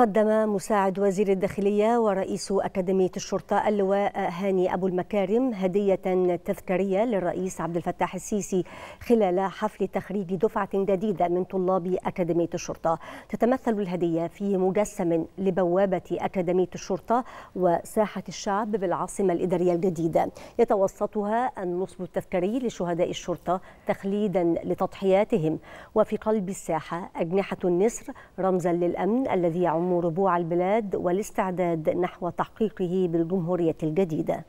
قدم مساعد وزير الداخلية ورئيس أكاديمية الشرطة اللواء هاني أبو المكارم هدية تذكارية للرئيس عبد الفتاح السيسي خلال حفل تخريج دفعة جديدة من طلاب أكاديمية الشرطة تتمثل الهدية في مجسم لبوابة أكاديمية الشرطة وساحة الشعب بالعاصمة الإدارية الجديدة يتوسطها النصب التذكاري لشهداء الشرطة تخليدا لتضحياتهم وفي قلب الساحة أجنحة النسر رمزا للأمن الذي يعم ربوع البلاد والاستعداد نحو تحقيقه بالجمهورية الجديدة